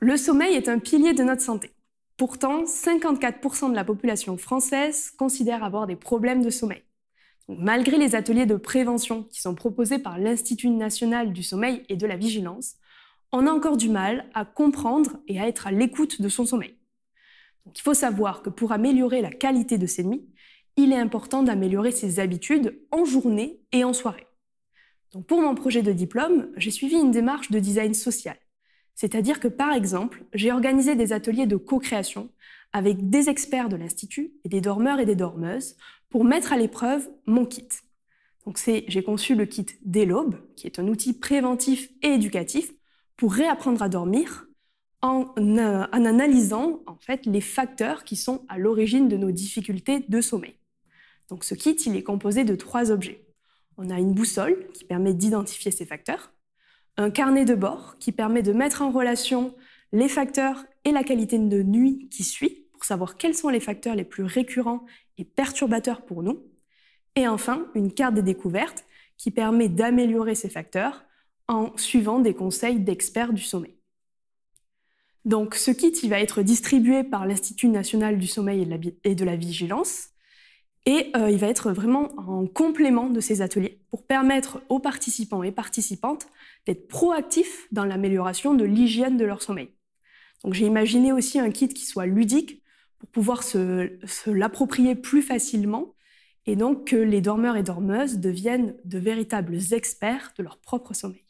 le sommeil est un pilier de notre santé. Pourtant, 54% de la population française considère avoir des problèmes de sommeil. malgré les ateliers de prévention qui sont proposés par l'Institut national du sommeil et de la vigilance, on a encore du mal à comprendre et à être à l'écoute de son sommeil. il faut savoir que pour améliorer la qualité de ses nuits, il est important d'améliorer ses habitudes en journée et en soirée. pour mon projet de diplôme, j'ai suivi une démarche de design social c'est-à-dire que, par exemple, j'ai organisé des ateliers de co-création avec des experts de l'Institut et des dormeurs et des dormeuses pour mettre à l'épreuve mon kit. Donc c'est, j'ai conçu le kit Dès qui est un outil préventif et éducatif pour réapprendre à dormir euh, en, analysant en fait les facteurs qui sont à l'origine de nos difficultés de sommeil. Donc ce kit, il est composé de trois objets. On a une boussole qui permet d'identifier ces facteurs un carnet de bord qui permet de mettre en relation les facteurs et la qualité de nuit qui suit pour savoir quels sont les facteurs les plus récurrents et perturbateurs pour nous. Et enfin, une carte des découvertes qui permet d'améliorer ces facteurs en suivant des conseils d'experts du sommeil. Donc ce kit va être distribué par l'Institut national du sommeil et de la vigilance et euh, il va être vraiment en complément de ces ateliers pour permettre aux participants et participantes d'être proactifs dans l'amélioration de l'hygiène de leur sommeil. Donc j'ai imaginé aussi un kit qui soit ludique pour pouvoir se l'approprier plus facilement et donc que les dormeurs et dormeuses deviennent de véritables experts de leur propre sommeil.